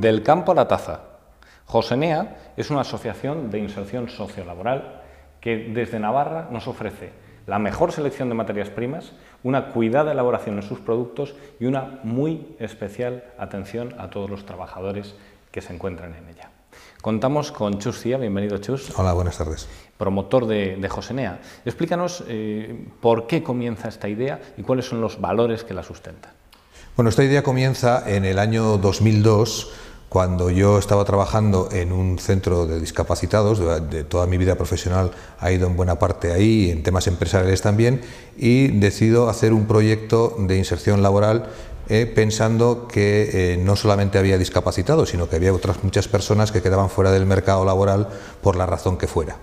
Del campo a la taza. Josenea es una asociación de inserción sociolaboral que desde Navarra nos ofrece la mejor selección de materias primas, una cuidada elaboración en sus productos y una muy especial atención a todos los trabajadores que se encuentran en ella. Contamos con Chus Cía, bienvenido Chus. Hola, buenas tardes. Promotor de, Josenea. Explícanos eh, por qué comienza esta idea y cuáles son los valores que la sustentan. Bueno, esta idea comienza en el año 2002 cuando yo estaba trabajando en un centro de discapacitados, de, toda mi vida profesional ha ido en buena parte ahí, en temas empresariales también, y decido hacer un proyecto de inserción laboral eh, pensando que eh, no solamente había discapacitados, sino que había otras muchas personas que quedaban fuera del mercado laboral por la razón que fuera.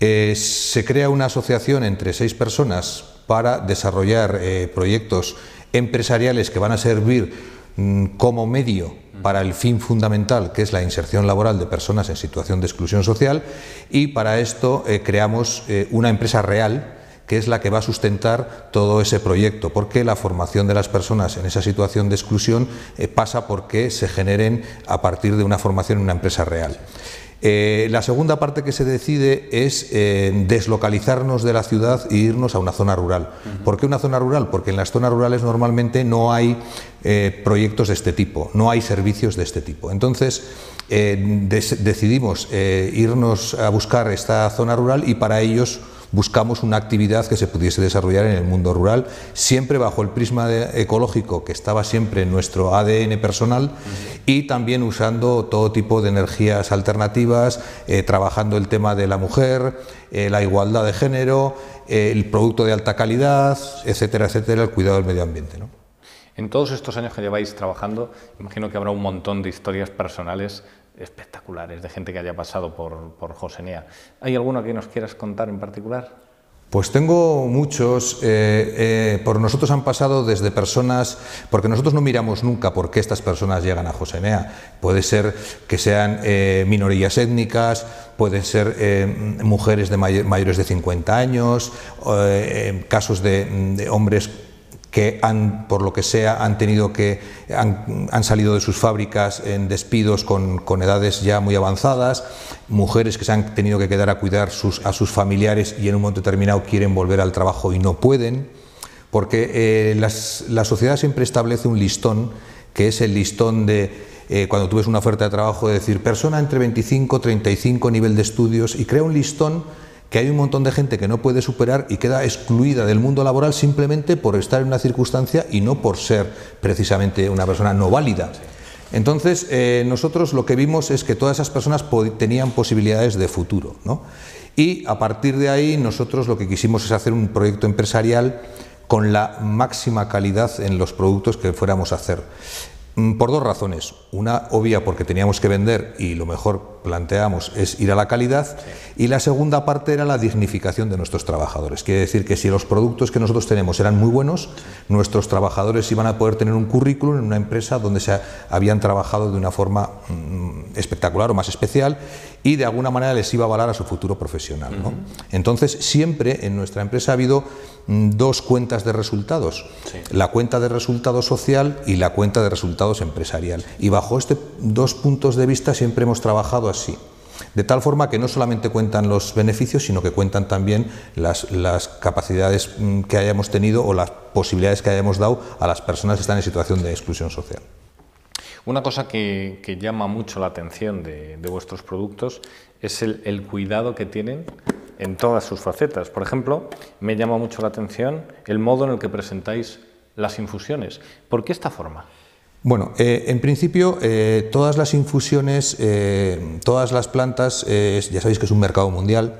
Eh, se crea una asociación entre seis personas para desarrollar proyectos empresariales que van a servir Mm, como medio para el fin fundamental, que es la inserción laboral de personas en situación de exclusión social, y para esto eh, creamos eh, una empresa real que es la que va a sustentar todo ese proyecto, porque la formación de las personas en esa situación de exclusión eh, pasa porque se generen a partir de una formación en una empresa real. Eh, la segunda parte que se decide es eh, deslocalizarnos de la ciudad e irnos a una zona rural. ¿Por qué una zona rural? Porque en las zonas rurales normalmente no hay eh, proyectos de este tipo, no hay servicios de este tipo. Entonces decidimos irnos a buscar esta zona rural y para ellos buscamos una actividad que se pudiese desarrollar en el mundo rural, siempre bajo el prisma ecológico que estaba siempre en nuestro ADN personal y también usando todo tipo de energías alternativas, eh, trabajando el tema de la mujer, eh, la igualdad de género, eh, el producto de alta calidad, etcétera, etcétera, el cuidado del medio ambiente. En todos estos años que lleváis trabajando, imagino que habrá un montón de historias personales espectaculares de gente que haya pasado por, por Josenea. ¿Hay alguno que nos quieras contar en particular? Pues tengo muchos. Eh, eh, por nosotros han pasado desde personas, porque nosotros no miramos nunca por qué estas personas llegan a Josenea. Puede ser que sean eh, minorías étnicas, pueden ser mujeres de mayores de 50 años, casos de, de hombres que han, por lo que sea, han tenido que, han, han salido de sus fábricas en despidos con, con, edades ya muy avanzadas, mujeres que se han tenido que quedar a cuidar sus, a sus familiares y en un momento determinado quieren volver al trabajo y no pueden, porque eh, la sociedad siempre establece un listón, que es el listón de, eh, cuando tú ves una oferta de trabajo, de decir persona entre 25, 35 nivel de estudios y crea un listón que hay un montón de gente que no puede superar y queda excluida del mundo laboral simplemente por estar en una circunstancia y no por ser precisamente una persona no válida. Entonces, eh, nosotros lo que vimos es que todas esas personas tenían posibilidades de futuro. Y a partir de ahí, nosotros lo que quisimos es hacer un proyecto empresarial con la máxima calidad en los productos que fuéramos a hacer. Mm, por dos razones. Una obvia porque teníamos que vender y lo mejor planteamos es ir a la calidad y la segunda parte era la dignificación de nuestros trabajadores. Quiere decir que si los productos que nosotros tenemos eran muy buenos, nuestros trabajadores iban a poder tener un currículum en una empresa donde se habían trabajado de una forma mm, espectacular o más especial y de alguna manera les iba a valer a su futuro profesional. Entonces, siempre en nuestra empresa ha habido mm, dos cuentas de resultados, la cuenta de resultados social y la cuenta de resultados empresarial. Y bajo estos dos puntos de vista siempre hemos trabajado de tal forma que no solamente cuentan los beneficios, sino que cuentan también las, capacidades mm, que hayamos tenido o las posibilidades que hayamos dado a las personas que están en situación de exclusión social. Una cosa que, llama mucho la atención de, vuestros productos es el, el, cuidado que tienen en todas sus facetas. Por ejemplo, me llama mucho la atención el modo en el que presentáis las infusiones. ¿Por qué esta forma? Bueno, eh, en principio eh, todas las infusiones, eh, todas las plantas, ya sabéis que es un mercado mundial,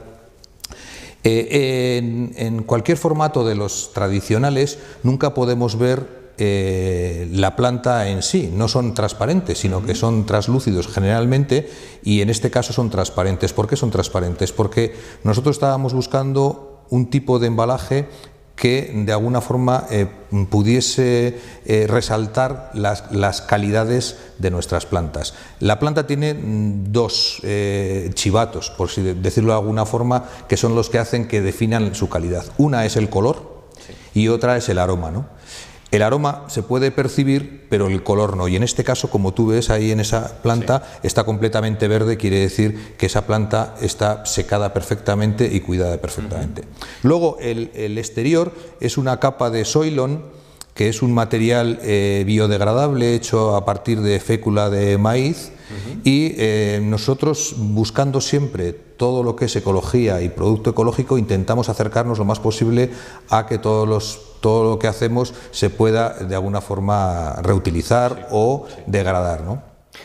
en, cualquier formato de los tradicionales nunca podemos ver la planta en sí, no son transparentes, sino que son translúcidos generalmente y en este caso son transparentes. ¿Por qué son transparentes? Porque nosotros estábamos buscando un tipo de embalaje que de alguna forma eh, pudiese eh, resaltar las, calidades de nuestras plantas. La planta tiene mm, dos eh, chivatos, por decirlo de alguna forma, que son los que hacen que definan su calidad. Una es el color y otra es el aroma. ¿no? El aroma se puede percibir, pero el color no. Y en este caso, como tú ves ahí en esa planta, está completamente verde, quiere decir que esa planta está secada perfectamente y cuidada perfectamente. Luego, el, exterior es una capa de soilon que es un material eh, biodegradable hecho a partir de fécula de maíz y eh, nosotros buscando siempre todo lo que es ecología y producto ecológico intentamos acercarnos lo más posible a que todos los, todo lo que hacemos se pueda de alguna forma reutilizar o degradar. ¿no?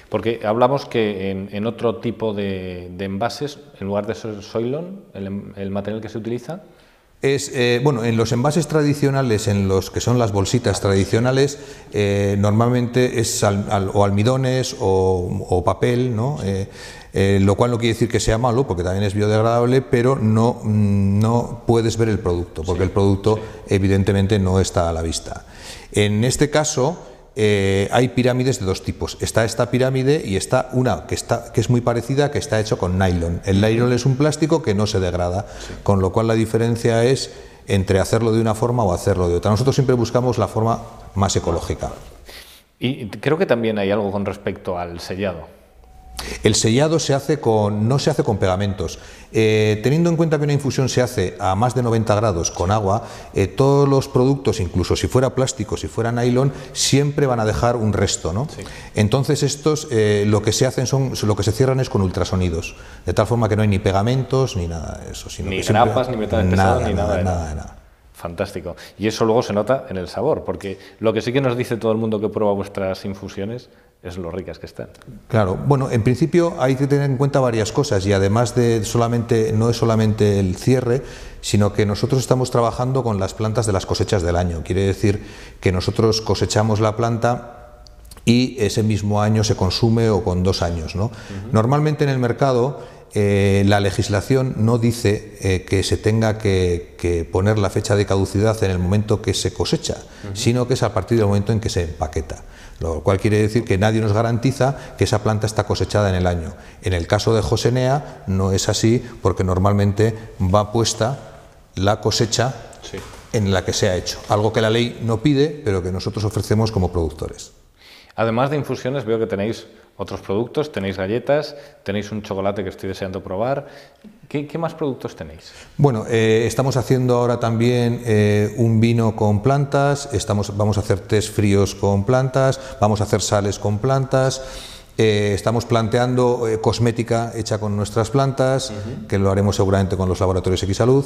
Porque hablamos que en, otro tipo de, envases, en lugar de soilon, el, el material que se utiliza, es, eh, bueno, en los envases tradicionales, en los que son las bolsitas tradicionales, eh, normalmente es o almidones o, papel, ¿no? Eh, lo cual no quiere decir que sea malo, porque también es biodegradable, pero no, mm, puedes ver el producto, porque el producto evidentemente no está a la vista. En este caso, eh, hay pirámides de dos tipos. Está esta pirámide y está una que, está, que es muy parecida, que está hecho con nylon. El nylon es un plástico que no se degrada, con lo cual la diferencia es entre hacerlo de una forma o hacerlo de otra. Nosotros siempre buscamos la forma más ecológica. Y creo que también hay algo con respecto al sellado. El sellado se hace con, no se hace con pegamentos. Eh, teniendo en cuenta que una infusión se hace a más de 90 grados con agua, eh, todos los productos, incluso si fuera plástico, si fuera nylon, siempre van a dejar un resto. ¿no? Entonces estos eh, lo que se hacen son, lo que se cierran es con ultrasonidos, de tal forma que no hay ni pegamentos ni nada de eso. ni grapas, ni metales ni nada. nada. Fantástico. Y eso luego se nota en el sabor, porque lo que sí que nos dice todo el mundo que prueba vuestras infusiones es lo ricas que están. Claro, bueno, en principio hay que tener en cuenta varias cosas y además de solamente, no es solamente el cierre, sino que nosotros estamos trabajando con las plantas de las cosechas del año. Quiere decir que nosotros cosechamos la planta y ese mismo año se consume o con dos años. ¿no? Normalmente en el mercado eh, la legislación no dice eh, que se tenga que, poner la fecha de caducidad en el momento que se cosecha, sino que es a partir del momento en que se empaqueta. Lo cual quiere decir que nadie nos garantiza que esa planta está cosechada en el año. En el caso de Josenea no es así porque normalmente va puesta la cosecha en la que se ha hecho. Algo que la ley no pide, pero que nosotros ofrecemos como productores. Además de infusiones, veo que tenéis otros productos, tenéis galletas, tenéis un chocolate que estoy deseando probar. ¿Qué, más productos tenéis? Bueno, eh, estamos haciendo ahora también eh, un vino con plantas, estamos, vamos a hacer test fríos con plantas, vamos a hacer sales con plantas. Eh, estamos planteando eh, cosmética hecha con nuestras plantas, que lo haremos seguramente con los laboratorios X-Salud,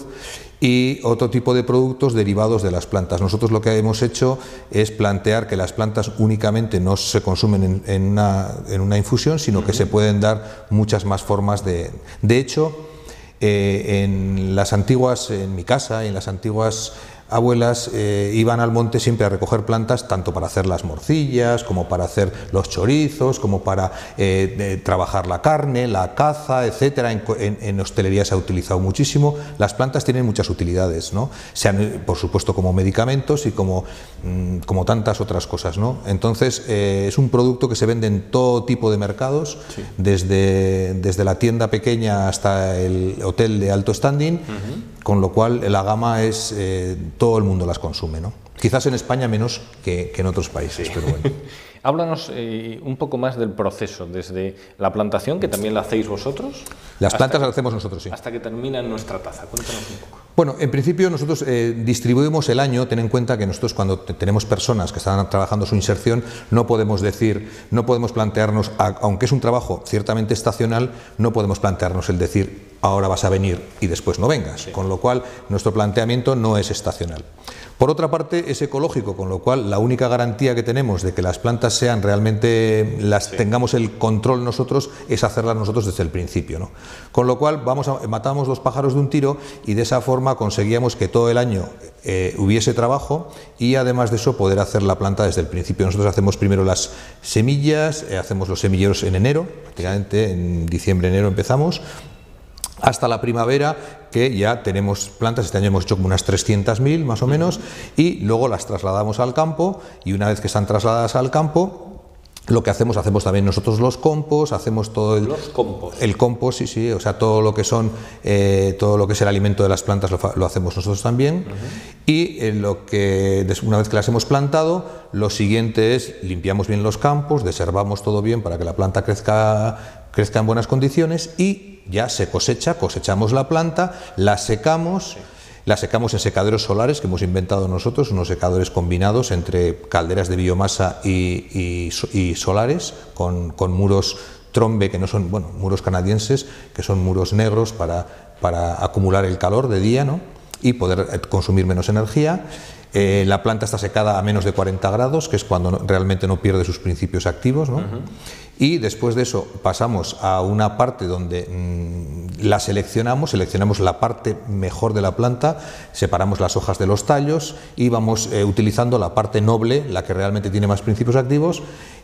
y otro tipo de productos derivados de las plantas. Nosotros lo que hemos hecho es plantear que las plantas únicamente no se consumen en, una, infusión, sino que se pueden dar muchas más formas de... De hecho, eh, en las antiguas, en mi casa, en las antiguas abuelas eh, iban al monte siempre a recoger plantas, tanto para hacer las morcillas, como para hacer los chorizos, como para eh, trabajar la carne, la caza, etcétera. En, hostelería se ha utilizado muchísimo. Las plantas tienen muchas utilidades, ¿no? sean por supuesto, como medicamentos y como, mm, como tantas otras cosas, ¿no? Entonces, eh, es un producto que se vende en todo tipo de mercados, desde, desde la tienda pequeña hasta el hotel de alto standing con lo cual la gama es, eh, todo el mundo las consume, ¿no? Quizás en España menos que, en otros países, pero Háblanos eh, un poco más del proceso, desde la plantación, que también la hacéis vosotros. Las plantas las hacemos nosotros, sí. Hasta que termina nuestra taza. Cuéntanos un poco. Bueno, en principio nosotros eh, distribuimos el año, ten en cuenta que nosotros cuando tenemos personas que están trabajando su inserción, no podemos decir, no podemos plantearnos, aunque es un trabajo ciertamente estacional, no podemos plantearnos el decir ahora vas a venir y después no vengas, con lo cual nuestro planteamiento no es estacional. Por otra parte, es ecológico, con lo cual la única garantía que tenemos de que las plantas sean realmente, las tengamos el control nosotros, es hacerlas nosotros desde el principio. ¿no? Con lo cual, vamos a, matamos los pájaros de un tiro y de esa forma conseguíamos que todo el año eh, hubiese trabajo y además de eso poder hacer la planta desde el principio. Nosotros hacemos primero las semillas, eh, hacemos los semilleros en enero, prácticamente en diciembre, enero empezamos, hasta la primavera, que ya tenemos plantas, este año hemos hecho como unas 300.000 más o menos, y luego las trasladamos al campo, y una vez que están trasladadas al campo, lo que hacemos, hacemos también nosotros los compos, hacemos todo el... Los compos El compost, sí, sí, o sea, todo lo que son, eh, todo lo que es el alimento de las plantas lo, hacemos nosotros también. Y en lo que, una vez que las hemos plantado, lo siguiente es limpiamos bien los campos, deservamos todo bien para que la planta crezca crezca en buenas condiciones y ya se cosecha, cosechamos la planta, la secamos. La secamos en secaderos solares que hemos inventado nosotros, unos secadores combinados entre calderas de biomasa y, solares, con, con, muros trombe, que no son, bueno, muros canadienses, que son muros negros para, para acumular el calor de día, ¿no? y poder eh, consumir menos energía. Eh, la planta está secada a menos de 40 grados, que es cuando realmente no pierde sus principios activos. Y después de eso pasamos a una parte donde mm, la seleccionamos, seleccionamos la parte mejor de la planta, separamos las hojas de los tallos y vamos eh, utilizando la parte noble, la que realmente tiene más principios activos,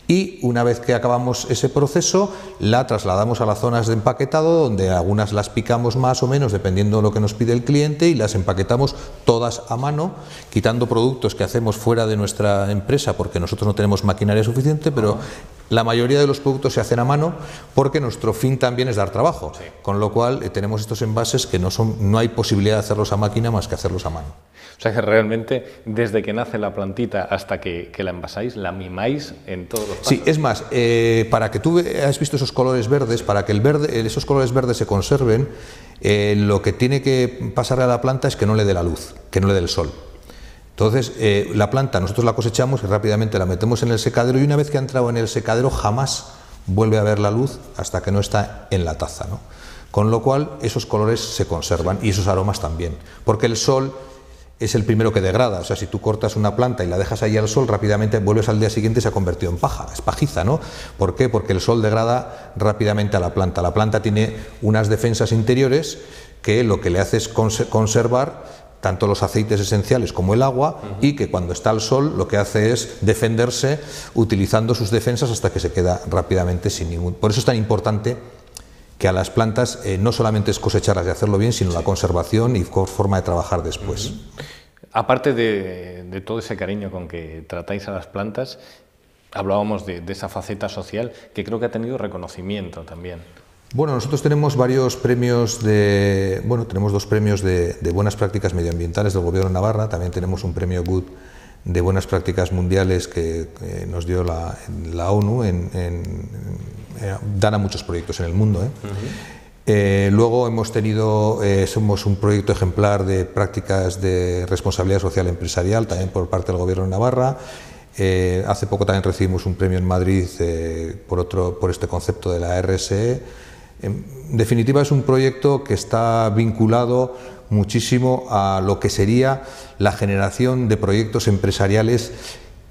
y una vez que acabamos ese proceso la trasladamos a las zonas de empaquetado donde algunas las picamos más o menos dependiendo de lo que nos pide el cliente y las empaquetamos todas a mano, quitando productos que hacemos fuera de nuestra empresa porque nosotros no tenemos maquinaria suficiente, pero ah. La mayoría de los productos se hacen a mano porque nuestro fin también es dar trabajo, con lo cual eh, tenemos estos envases que no, son, no hay posibilidad de hacerlos a máquina más que hacerlos a mano. O sea que realmente desde que nace la plantita hasta que, la envasáis, la mimáis en todos los pasos. Sí, es más, eh, para que tú has visto esos colores verdes, para que esos colores verdes se conserven, eh, lo que tiene que pasarle a la planta es que no le dé la luz, que no le dé el sol. Entonces, eh, la planta nosotros la cosechamos y rápidamente la metemos en el secadero y una vez que ha entrado en el secadero jamás vuelve a ver la luz hasta que no está en la taza. Con lo cual, esos colores se conservan y esos aromas también, porque el sol es el primero que degrada. O sea, si tú cortas una planta y la dejas ahí al sol, rápidamente vuelves al día siguiente y se ha convertido en paja, es pajiza, ¿no? ¿Por qué? Porque el sol degrada rápidamente a la planta. La planta tiene unas defensas interiores que lo que le hace es conservar tanto los aceites esenciales como el agua y que cuando está al sol lo que hace es defenderse utilizando sus defensas hasta que se queda rápidamente sin ningún... Por eso es tan importante que a las plantas eh, no solamente es cosecharlas y hacerlo bien, sino la conservación y forma de trabajar después. Aparte de, todo ese cariño con que tratáis a las plantas, hablábamos de esa faceta social que creo que ha tenido reconocimiento también. Bueno, nosotros tenemos varios premios de, bueno, tenemos dos premios de, buenas prácticas medioambientales del Gobierno de Navarra, también tenemos un premio Good de buenas prácticas mundiales que nos dio la, ONU, en, eh, dan a muchos proyectos en el mundo. ¿eh? Eh, luego hemos tenido, somos un proyecto ejemplar de prácticas de responsabilidad social empresarial, también por parte del Gobierno de Navarra. hace poco también recibimos un premio en Madrid por, otro, por este concepto de la RSE. En definitiva, es un proyecto que está vinculado muchísimo a lo que sería la generación de proyectos empresariales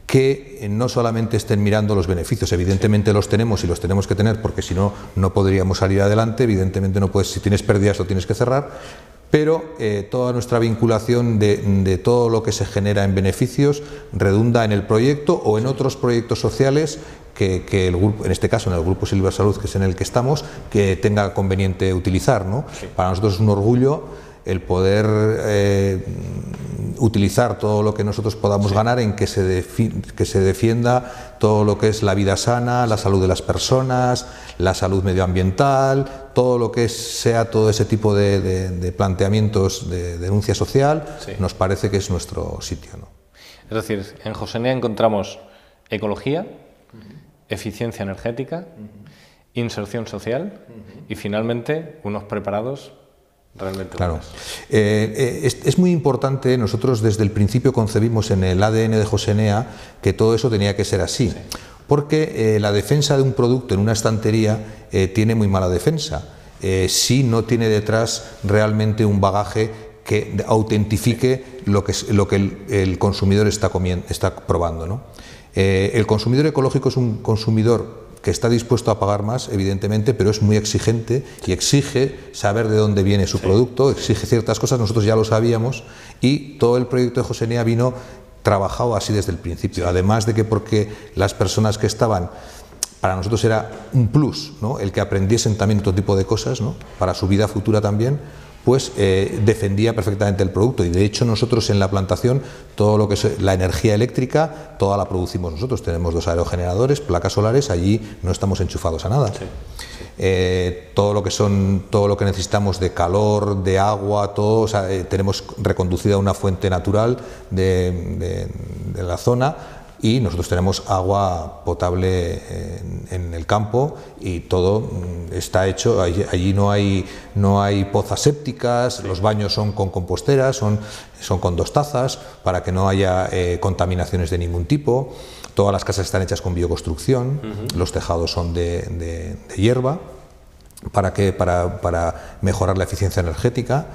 que eh, no solamente estén mirando los beneficios, evidentemente los tenemos y los tenemos que tener porque si no, no podríamos salir adelante, evidentemente no puedes, si tienes pérdidas lo tienes que cerrar, pero eh, toda nuestra vinculación de, todo lo que se genera en beneficios redunda en el proyecto o en otros proyectos sociales que, el en este caso en el Grupo Silver Salud, que es en el que estamos, que tenga conveniente utilizar. Para nosotros es un orgullo el poder eh, utilizar todo lo que nosotros podamos ganar en que se, que se defienda todo lo que es la vida sana, la salud de las personas, la salud medioambiental, todo lo que sea todo ese tipo de, planteamientos de denuncia social, nos parece que es nuestro sitio. ¿no? Es decir, en Josenea encontramos ecología, eficiencia energética, inserción social y finalmente unos preparados claro. Eh, eh, es, muy importante, nosotros desde el principio concebimos en el ADN de Josenea que todo eso tenía que ser así, porque eh, la defensa de un producto en una estantería tiene muy mala defensa, si no tiene detrás realmente un bagaje que autentifique lo que, el, consumidor está, comiendo, está probando. el consumidor ecológico es un consumidor que está dispuesto a pagar más, evidentemente, pero es muy exigente y exige saber de dónde viene su producto, exige ciertas cosas, nosotros ya lo sabíamos, y todo el proyecto de Nía vino trabajado así desde el principio, además de que porque las personas que estaban para nosotros era un plus, el que aprendiesen también todo tipo de cosas, ¿no? para su vida futura también, pues defendía perfectamente el producto. Y de hecho nosotros en la plantación, todo lo que es eh, la energía eléctrica, toda la producimos nosotros. Tenemos dos aerogeneradores, placas solares, allí no estamos enchufados a nada. Eh, todo lo que son, todo lo que necesitamos de calor, de agua, todo, tenemos reconducida una fuente natural de la zona y nosotros tenemos agua potable en, el campo y todo mm, está hecho, allí, no, hay, no hay pozas sépticas, los baños son con composteras, son, son con dos tazas para que no haya eh, contaminaciones de ningún tipo, todas las casas están hechas con bioconstrucción, los tejados son de, hierba para, que, para mejorar la eficiencia energética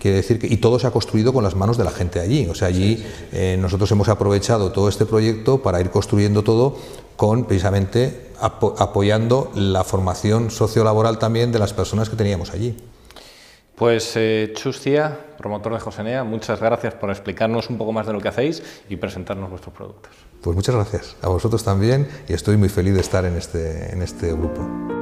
Quiere decir que, y todo se ha construido con las manos de la gente allí. O sea, allí eh, nosotros hemos aprovechado todo este proyecto para ir construyendo todo con precisamente apoyando la formación sociolaboral también de las personas que teníamos allí. Pues eh, Chustia, promotor de Josenea, muchas gracias por explicarnos un poco más de lo que hacéis y presentarnos vuestros productos. Pues muchas gracias a vosotros también y estoy muy feliz de estar en este, en este grupo.